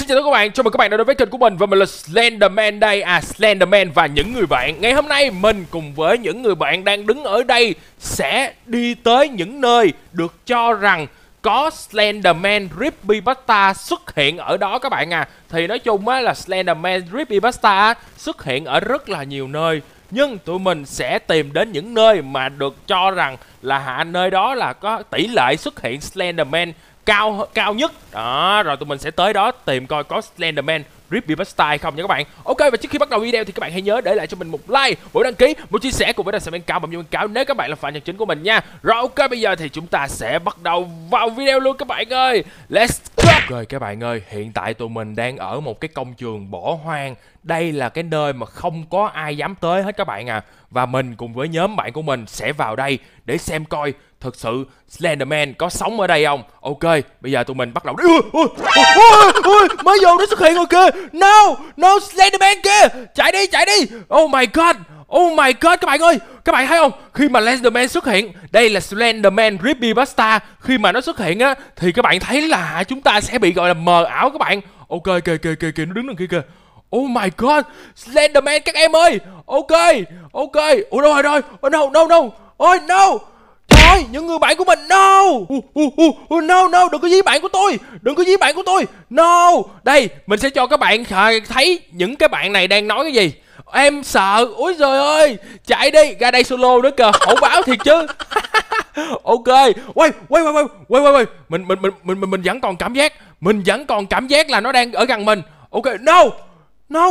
Xin chào tất cả các bạn, chào mừng các bạn đã đến với kênh của mình và mình là Slenderman đây À Slenderman và những người bạn Ngày hôm nay mình cùng với những người bạn đang đứng ở đây Sẽ đi tới những nơi được cho rằng có Slenderman Rippy Basta xuất hiện ở đó các bạn à Thì nói chung á là Slenderman Rippy Basta xuất hiện ở rất là nhiều nơi nhưng tụi mình sẽ tìm đến những nơi mà được cho rằng là hạ nơi đó là có tỷ lệ xuất hiện Slenderman cao cao nhất đó rồi tụi mình sẽ tới đó tìm coi có Slenderman Rip Beaver Style không nha các bạn Ok và trước khi bắt đầu video thì các bạn hãy nhớ để lại cho mình một like Một đăng ký, một chia sẻ cùng với đăng sản quảng cáo bấm như cáo nếu các bạn là fan nhân chính của mình nha Rồi ok bây giờ thì chúng ta sẽ bắt đầu vào video luôn các bạn ơi Let's go Ok các bạn ơi hiện tại tụi mình đang ở một cái công trường bỏ hoang đây là cái nơi mà không có ai dám tới hết các bạn à và mình cùng với nhóm bạn của mình sẽ vào đây để xem coi thực sự Slenderman có sống ở đây không ok bây giờ tụi mình bắt đầu đi mới vô nó xuất hiện rồi kìa no no Slenderman kia chạy đi chạy đi oh my god Oh my god các bạn ơi Các bạn thấy không Khi mà Slenderman xuất hiện Đây là Slenderman Rippy Basta Khi mà nó xuất hiện á Thì các bạn thấy là chúng ta sẽ bị gọi là mờ ảo các bạn Ok kìa kìa kìa kìa nó đứng đằng kia kìa Oh my god, Slenderman các em ơi. Ok, ok. Ủa đâu rồi rồi. Oh no, no, no. Oh no. Thôi, những người bạn của mình no. Uh, uh, uh, no no, đừng có giết bạn của tôi. Đừng có giết bạn của tôi. No. Đây, mình sẽ cho các bạn thấy những cái bạn này đang nói cái gì. Em sợ. Úi giời ơi, chạy đi, ra đây solo nữa kìa. Hổ báo thiệt chứ. ok quay quay quay quay quay quay quay mình mình mình mình mình vẫn còn cảm giác mình vẫn còn cảm giác là nó đang ở gần mình ok no no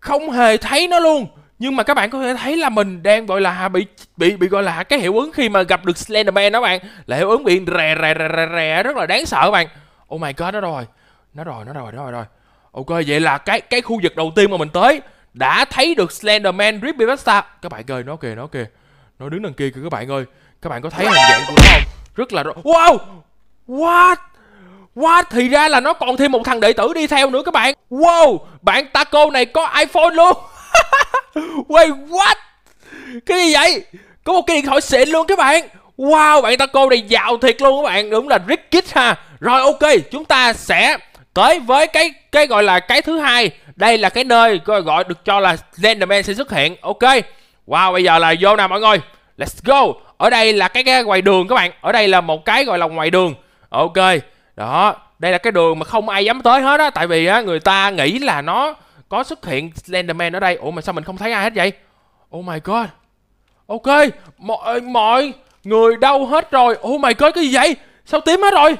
không hề thấy nó luôn nhưng mà các bạn có thể thấy là mình đang gọi là bị bị bị gọi là cái hiệu ứng khi mà gặp được Slenderman đó bạn là hiệu ứng bị rè rè rè rè, rè rất là đáng sợ các bạn oh my god nó rồi nó rồi nó rồi nó rồi rồi ok vậy là cái cái khu vực đầu tiên mà mình tới đã thấy được Slenderman Rippypasta các bạn ơi nó kìa nó kìa nó đứng đằng kia kìa các bạn ơi các bạn có thấy hình dạng của nó không rất là wow what Wow, thì ra là nó còn thêm một thằng đệ tử đi theo nữa các bạn Wow, bạn Taco này có iPhone luôn Wait, what? Cái gì vậy? Có một cái điện thoại xịn luôn các bạn Wow, bạn Taco này giàu thiệt luôn các bạn Đúng là rich kid ha Rồi ok, chúng ta sẽ tới với cái cái gọi là cái thứ hai Đây là cái nơi gọi, gọi được cho là Slenderman sẽ xuất hiện Ok Wow, bây giờ là vô nào mọi người Let's go Ở đây là cái, cái ngoài đường các bạn Ở đây là một cái gọi là ngoài đường Ok đó đây là cái đường mà không ai dám tới hết á tại vì á người ta nghĩ là nó có xuất hiện Slenderman ở đây ủa mà sao mình không thấy ai hết vậy oh my god ok mọi mọi người đâu hết rồi oh my god cái gì vậy sao tím hết rồi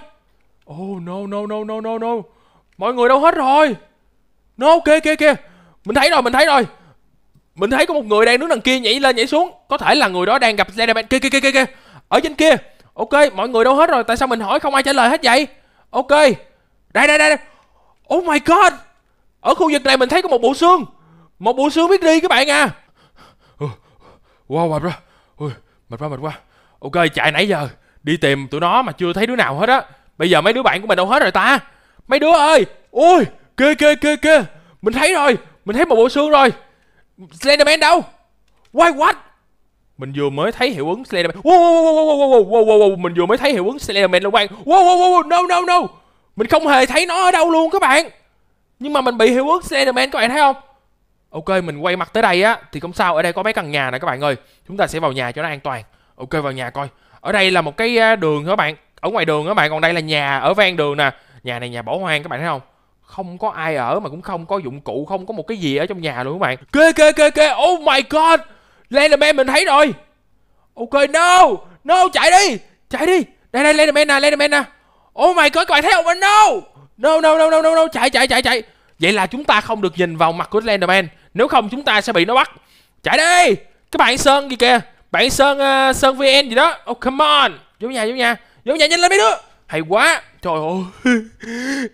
oh no no no no no no mọi người đâu hết rồi nó no, ok ok ok mình thấy rồi mình thấy rồi mình thấy có một người đang đứng đằng kia nhảy lên nhảy xuống có thể là người đó đang gặp Slenderman kia kia kia kia ở trên kia ok mọi người đâu hết rồi tại sao mình hỏi không ai trả lời hết vậy ok đây đây đây oh my god ở khu vực này mình thấy có một bộ xương một bộ xương biết đi các bạn à wow mệt quá ui mệt quá mệt quá ok chạy nãy giờ đi tìm tụi nó mà chưa thấy đứa nào hết á bây giờ mấy đứa bạn của mình đâu hết rồi ta mấy đứa ơi ui kê kê kê kê mình thấy rồi mình thấy một bộ xương rồi slenderman đâu why what mình vừa mới thấy hiệu ứng Slenderman. Wow, wow, wow, wow, wow, wow, wow, wow, wow, mình vừa mới thấy hiệu ứng Slenderman luôn bạn. Wow, wow, wow, wow, no, no, no. Mình không hề thấy nó ở đâu luôn các bạn. Nhưng mà mình bị hiệu ứng Slenderman các bạn thấy không? Ok, mình quay mặt tới đây á thì không sao, ở đây có mấy căn nhà nè các bạn ơi. Chúng ta sẽ vào nhà cho nó an toàn. Ok vào nhà coi. Ở đây là một cái à, đường các bạn. Ở ngoài đường các bạn, còn đây là nhà ở ven đường nè. Nhà này nhà bỏ hoang các bạn thấy không? Không có ai ở mà cũng không có dụng cụ, không có một cái gì ở trong nhà luôn các bạn. Kê kê kê kê. Oh my god. Lenderman mình thấy rồi Ok no No chạy đi Chạy đi Đây đây Lenderman nè Lenderman nè Oh my god các bạn thấy không No No no no no no, no. Chạy chạy chạy chạy Vậy là chúng ta không được nhìn vào mặt của Slenderman Nếu không chúng ta sẽ bị nó bắt Chạy đi Cái bạn Sơn gì kìa Bạn Sơn uh, Sơn VN gì đó Oh come on Vô nhà vô nhà Vô nhà nhanh lên mấy đứa Hay quá Trời ơi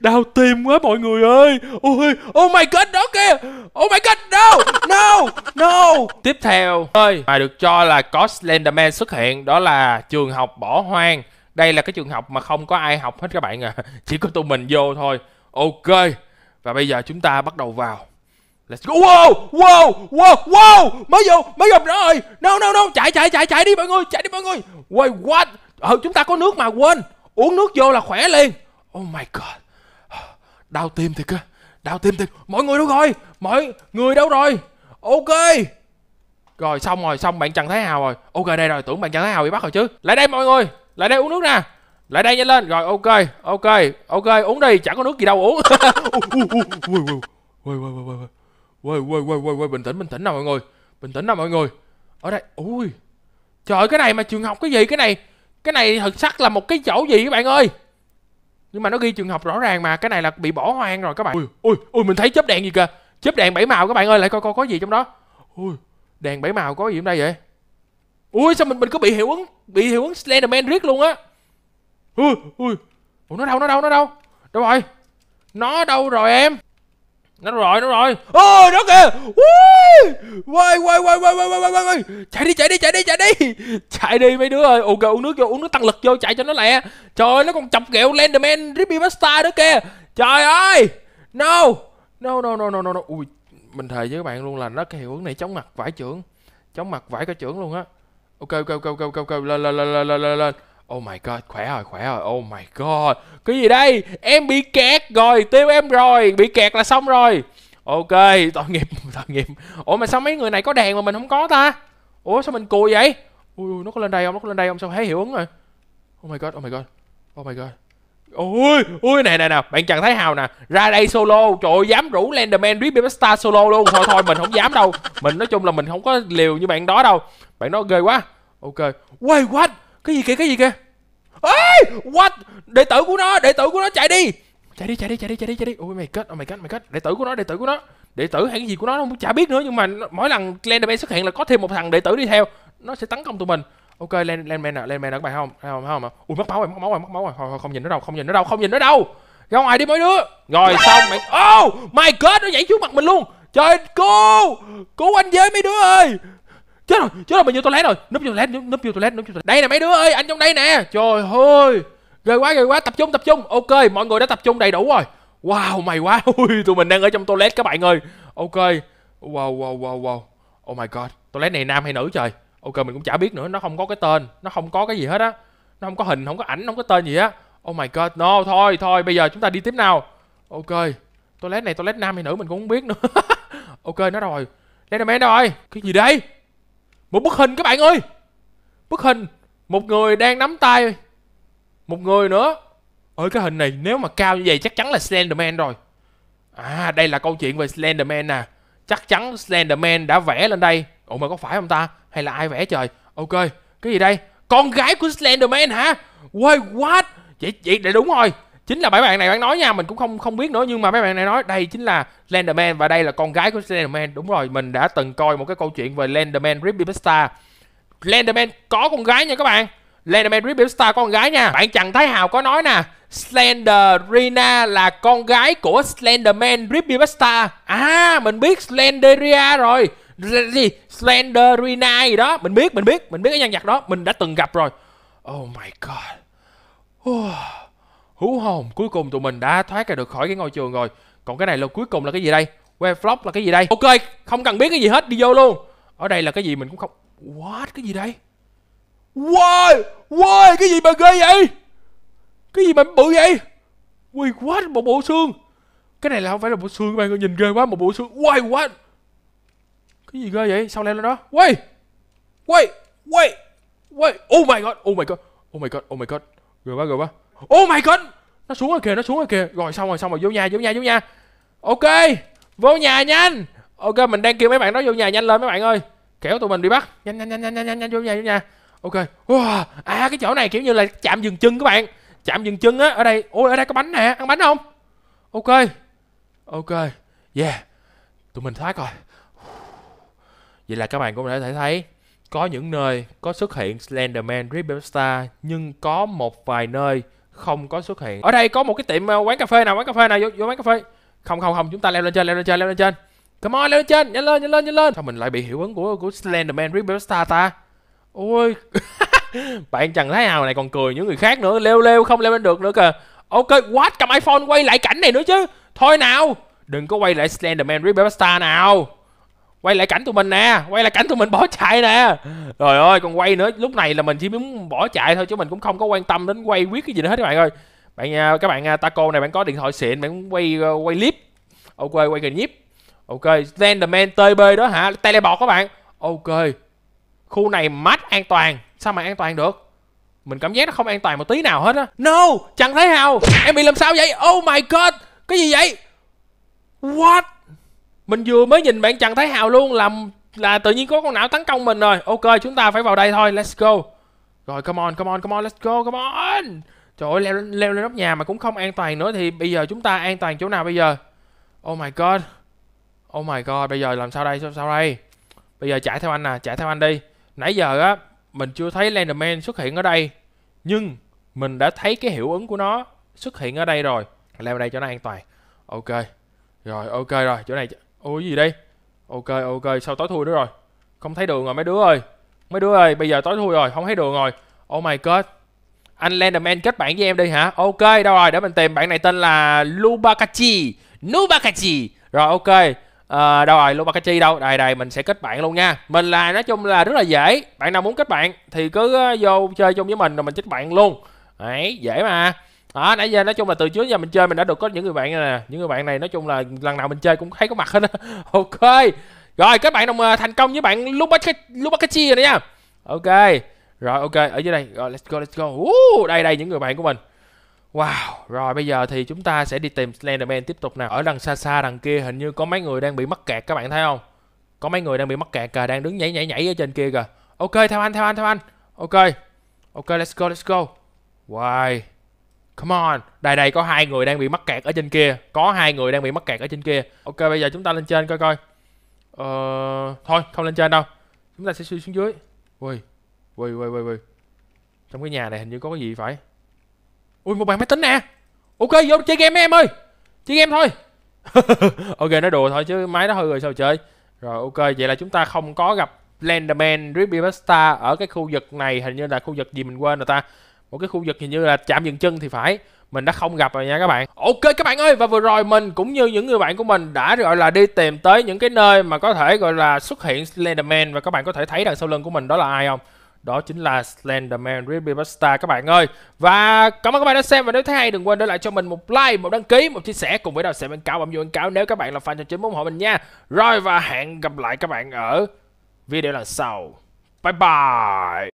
Đau tim quá mọi người ơi Ôi Oh my god đó kìa Oh my god no No No Tiếp theo ơi Mà được cho là có Slenderman xuất hiện Đó là trường học bỏ hoang Đây là cái trường học mà không có ai học hết các bạn à Chỉ có tụi mình vô thôi Ok Và bây giờ chúng ta bắt đầu vào Let's go. Wow, wow, wow, wow. Mới vô, mới gặp đó rồi. No, no, no. Chạy, chạy, chạy, chạy đi mọi người. Chạy đi mọi người. Wait, what? Ờ, chúng ta có nước mà quên uống nước vô là khỏe liền oh my god đau tim thiệt á đau tim thiệt mọi người đâu rồi mọi người đâu rồi ok rồi xong rồi xong bạn trần thái hào rồi ok đây rồi tưởng bạn trần thái hào bị bắt rồi chứ lại đây mọi người lại đây uống nước nè lại đây nhanh lên rồi ok ok ok uống đi chẳng có nước gì đâu uống bình tĩnh bình tĩnh nào mọi người bình tĩnh nào mọi người ở đây ui trời cái này mà trường học cái gì cái này cái này thật sắc là một cái chỗ gì các bạn ơi nhưng mà nó ghi trường hợp rõ ràng mà cái này là bị bỏ hoang rồi các bạn ui ui ui mình thấy chớp đèn gì kìa chớp đèn bảy màu các bạn ơi lại coi coi có gì trong đó ui đèn bảy màu có gì ở đây vậy ui sao mình mình cứ bị hiệu ứng bị hiệu ứng Slenderman riết luôn á ui ui ủa nó đâu nó đâu nó đâu đâu rồi nó đâu rồi em nó rồi nó rồi ô nó kìa quay quay quay quay quay quay quay quay chạy đi chạy đi chạy đi chạy đi chạy đi mấy đứa ơi ok uống nước vô uống nước tăng lực vô chạy cho nó lẹ trời ơi nó còn chọc ghẹo Lenderman Rippy Basta nữa kìa trời ơi no no no no no no, ui mình thề với các bạn luôn là nó cái hiệu ứng này chóng mặt vải trưởng chóng mặt vải cả trưởng luôn á ok ok ok ok ok ok lên lên lên lên lên lên Oh my god, khỏe rồi, khỏe rồi. Oh my god. Cái gì đây? Em bị kẹt rồi, tiêu em rồi, bị kẹt là xong rồi. Ok, tội nghiệp, tội nghiệp. Ủa mà sao mấy người này có đèn mà mình không có ta? Ủa sao mình cùi vậy? Ui, ui nó có lên đây không? Nó có lên đây không? Sao thấy hiệu ứng rồi? Oh my god, oh my god. Oh my god. ui ui nè nè nè, bạn chẳng thấy hào nè. Ra đây solo, trời ơi dám rủ Lenderman Rip Star solo luôn. Thôi thôi mình không dám đâu. Mình nói chung là mình không có liều như bạn đó đâu. Bạn đó ghê quá. Ok. Wait, what? Cái gì kìa, cái gì kìa? Ê What Đệ tử của nó Đệ tử của nó chạy đi Chạy đi chạy đi chạy đi chạy đi chạy đi Ôi mày kết Ôi mày kết mày kết Đệ tử của nó đệ tử của nó Đệ tử hay cái gì của nó không chả biết nữa Nhưng mà mỗi lần Landman xuất hiện là có thêm một thằng đệ tử đi theo Nó sẽ tấn công tụi mình Ok Land, Landman nè Landman nè các bạn không Thấy không thấy không Ui mất máu rồi mất máu rồi mất máu rồi Thôi, thôi không nhìn nó đâu không nhìn nó đâu không nhìn nó đâu Ra ngoài đi mấy đứa Rồi xong mày Oh my god nó nhảy xuống mặt mình luôn Trời cứu Cứu anh với mấy đứa ơi chết rồi chết rồi bao nhiêu toilet rồi núp vô toilet núp, núp vô toilet núp vô toilet đây nè mấy đứa ơi anh trong đây nè trời ơi ghê quá ghê quá tập trung tập trung ok mọi người đã tập trung đầy đủ rồi wow mày quá ui tụi mình đang ở trong toilet các bạn ơi ok wow wow wow wow oh my god toilet này nam hay nữ trời ok mình cũng chả biết nữa nó không có cái tên nó không có cái gì hết á nó không có hình không có ảnh không có tên gì á oh my god no thôi thôi bây giờ chúng ta đi tiếp nào ok toilet này toilet nam hay nữ mình cũng không biết nữa ok nó rồi đây là mấy rồi cái gì đây một bức hình các bạn ơi Bức hình Một người đang nắm tay Một người nữa ơi cái hình này nếu mà cao như vậy chắc chắn là Slenderman rồi À đây là câu chuyện về Slenderman nè à. Chắc chắn Slenderman đã vẽ lên đây Ủa mà có phải không ta Hay là ai vẽ trời Ok cái gì đây Con gái của Slenderman hả Wait what Vậy, vậy là đúng rồi chính là mấy bạn này bạn nói nha mình cũng không không biết nữa nhưng mà mấy bạn này nói đây chính là Slenderman và đây là con gái của Slenderman đúng rồi mình đã từng coi một cái câu chuyện về Slenderman Rippy Slenderman có con gái nha các bạn Slenderman Rippy có con gái nha bạn Trần Thái Hào có nói nè Slenderina là con gái của Slenderman Rippy à mình biết Slenderia rồi gì Slenderina gì đó mình biết mình biết mình biết cái nhân vật đó mình đã từng gặp rồi oh my god oh hú hồn cuối cùng tụi mình đã thoát ra được khỏi cái ngôi trường rồi còn cái này là cuối cùng là cái gì đây web flop là cái gì đây ok không cần biết cái gì hết đi vô luôn ở đây là cái gì mình cũng không what cái gì đây why why cái gì mà ghê vậy cái gì mà bự vậy why quá một bộ xương cái này là không phải là bộ xương các bạn nhìn ghê quá một bộ xương why quá cái gì ghê vậy sao leo lên đó why why why why oh my god oh my god oh my god oh my god ghê quá ghê quá Oh my god Nó xuống rồi kìa nó xuống rồi kìa Rồi xong rồi xong rồi vô nhà vô nhà vô nhà Ok Vô nhà nhanh Ok mình đang kêu mấy bạn đó vô nhà nhanh lên mấy bạn ơi Kéo tụi mình bị bắt Nhanh nhanh nhanh nhanh nhanh nhanh, nhanh vô nhà vô nhà Ok wow. À cái chỗ này kiểu như là chạm dừng chân các bạn Chạm dừng chân á Ở đây Ôi ở đây có bánh nè Ăn bánh không Ok Ok Yeah Tụi mình thoát rồi Vậy là các bạn cũng có thể thấy có những nơi có xuất hiện Slenderman, Ripper Star nhưng có một vài nơi không có xuất hiện ở đây có một cái tiệm ờ, quán cà phê nào quán cà phê nào vô, vô quán cà phê không không không chúng ta leo lên trên leo lên trên leo lên trên come on leo lên trên nhanh lên nhanh lên nhanh lên sao mình lại bị hiệu ứng của của Slenderman Star ta ôi bạn chẳng thấy hào này còn cười những người khác nữa leo leo không leo lên được nữa kìa ok what cầm iphone quay lại cảnh này nữa chứ thôi nào đừng có quay lại Slenderman Star nào quay lại cảnh tụi mình nè quay lại cảnh tụi mình bỏ chạy nè rồi ơi còn quay nữa lúc này là mình chỉ muốn bỏ chạy thôi chứ mình cũng không có quan tâm đến quay quyết cái gì nữa hết các bạn ơi bạn à, các bạn à, taco này bạn có điện thoại xịn bạn quay à, quay clip ok quay clip nhíp ok Slenderman tb đó hả telebot các bạn ok khu này mát an toàn sao mà an toàn được mình cảm giác nó không an toàn một tí nào hết á no chẳng thấy hào em bị làm sao vậy oh my god cái gì vậy what mình vừa mới nhìn bạn Trần Thái Hào luôn làm là tự nhiên có con não tấn công mình rồi ok chúng ta phải vào đây thôi let's go rồi come on come on come on let's go come on trời ơi leo, leo lên nóc nhà mà cũng không an toàn nữa thì bây giờ chúng ta an toàn chỗ nào bây giờ oh my god oh my god bây giờ làm sao đây sao, sao đây bây giờ chạy theo anh nè chạy theo anh đi nãy giờ á mình chưa thấy Lenderman xuất hiện ở đây nhưng mình đã thấy cái hiệu ứng của nó xuất hiện ở đây rồi leo vào đây cho nó an toàn ok rồi ok rồi chỗ này Ôi gì đây? Ok ok, sao tối thui nữa rồi? Không thấy đường rồi mấy đứa ơi. Mấy đứa ơi, bây giờ tối thui rồi, không thấy đường rồi. Oh my god. Anh Lenderman kết bạn với em đi hả? Ok, đâu rồi, để mình tìm bạn này tên là Lubakachi. Lubakachi. Rồi ok. À, đâu rồi Lubakachi đâu đây đây mình sẽ kết bạn luôn nha mình là nói chung là rất là dễ bạn nào muốn kết bạn thì cứ ờ, vô chơi chung với mình rồi mình kết bạn luôn đấy dễ mà đó nãy giờ nói chung là từ trước giờ mình chơi mình đã được có những người bạn này nè những người bạn này nói chung là lần nào mình chơi cũng thấy có mặt hết ok rồi các bạn đồng ờ, thành công với bạn Lubakachi rồi nha ok rồi ok ở dưới đây rồi let's go let's go uh, đây đây những người bạn của mình Wow, rồi bây giờ thì chúng ta sẽ đi tìm Slenderman tiếp tục nào. Ở đằng xa xa đằng kia hình như có mấy người đang bị mắc kẹt các bạn thấy không? Có mấy người đang bị mắc kẹt kìa, đang đứng nhảy nhảy nhảy ở trên kia kìa. Ok, theo anh, theo anh, theo anh. Ok. Ok, let's go, let's go. Wow. Come on, đây đây có hai người đang bị mắc kẹt ở trên kia, có hai người đang bị mắc kẹt ở trên kia. Ok, bây giờ chúng ta lên trên coi coi. Ờ, thôi, không lên trên đâu. Chúng ta sẽ suy xuống dưới. Ui, ui, ui, ui, ui. Trong cái nhà này hình như có cái gì phải. Ui, một bàn máy tính nè. Ok, vô chơi game em ơi. Chơi game thôi. ok, nói đùa thôi chứ máy nó hư rồi sao chơi. Rồi, ok, vậy là chúng ta không có gặp Lenderman, Ribbibasta ở cái khu vực này. Hình như là khu vực gì mình quên rồi ta một cái khu vực hình như là chạm dừng chân thì phải mình đã không gặp rồi nha các bạn ok các bạn ơi và vừa rồi mình cũng như những người bạn của mình đã gọi là đi tìm tới những cái nơi mà có thể gọi là xuất hiện Slenderman và các bạn có thể thấy đằng sau lưng của mình đó là ai không đó chính là Slenderman Rebibasta các bạn ơi Và cảm ơn các bạn đã xem và nếu thấy hay đừng quên để lại cho mình một like, một đăng ký, một chia sẻ cùng với đầu sẽ bên cao, bấm vô quảng cáo nếu các bạn là fan cho chính ủng hộ mình nha Rồi và hẹn gặp lại các bạn ở video lần sau Bye bye